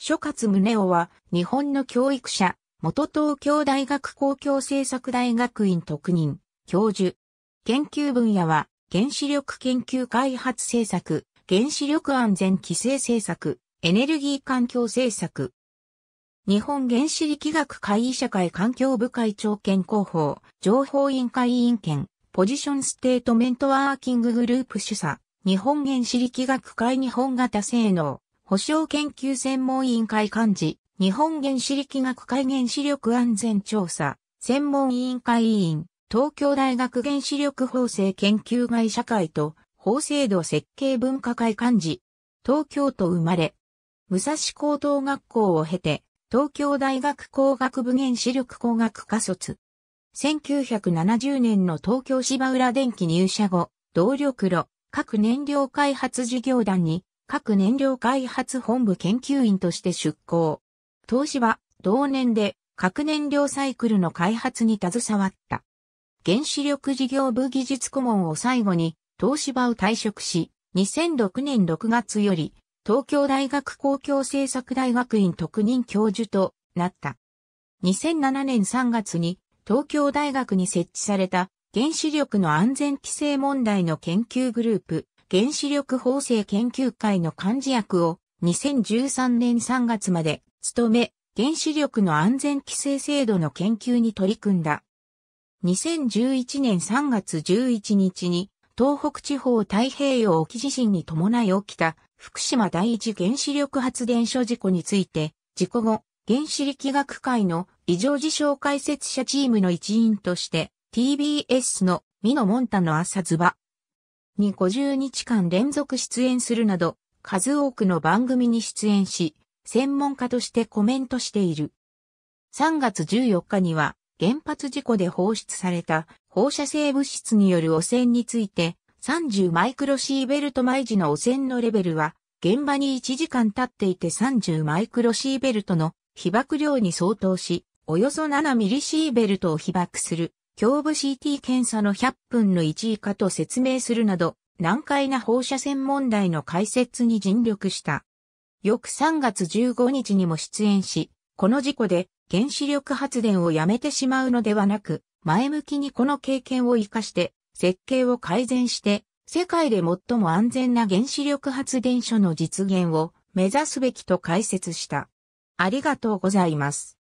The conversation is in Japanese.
諸葛宗男は日本の教育者、元東京大学公共政策大学院特任、教授。研究分野は原子力研究開発政策、原子力安全規制政策、エネルギー環境政策。日本原子力学会社会環境部会長兼広報、情報委員会委員兼、ポジションステートメントワーキンググループ主査、日本原子力学会日本型性能、保障研究専門委員会幹事、日本原子力学会原子力安全調査、専門委員会委員、東京大学原子力法制研究会社会と、法制度設計分科会幹事、東京都生まれ、武蔵高等学校を経て、東京大学工学部原子力工学科卒。1970年の東京芝浦電機入社後、動力炉、各燃料開発事業団に核燃料開発本部研究員として出向。東芝、同年で核燃料サイクルの開発に携わった。原子力事業部技術顧問を最後に東芝を退職し、2006年6月より東京大学公共政策大学院特任教授となった。2007年3月に東京大学に設置された原子力の安全規制問題の研究グループ原子力法制研究会の幹事役を2013年3月まで務め、原子力の安全規制制度の研究に取り組んだ。2011年3月11日に東北地方太平洋沖地震に伴い起きた福島第一原子力発電所事故について、事故後、原子力学会の異常事象解説者チームの一員として、TBS の美野モンタの朝ズバ、に50日間連続出演するなど、数多くの番組に出演し、専門家としてコメントしている。3月14日には、原発事故で放出された放射性物質による汚染について、30マイクロシーベルト毎時の汚染のレベルは、現場に1時間経っていて30マイクロシーベルトの被爆量に相当し、およそ7ミリシーベルトを被爆する胸部 CT 検査の100分の1以下と説明するなど、難解な放射線問題の解説に尽力した。翌3月15日にも出演し、この事故で原子力発電をやめてしまうのではなく、前向きにこの経験を活かして、設計を改善して、世界で最も安全な原子力発電所の実現を目指すべきと解説した。ありがとうございます。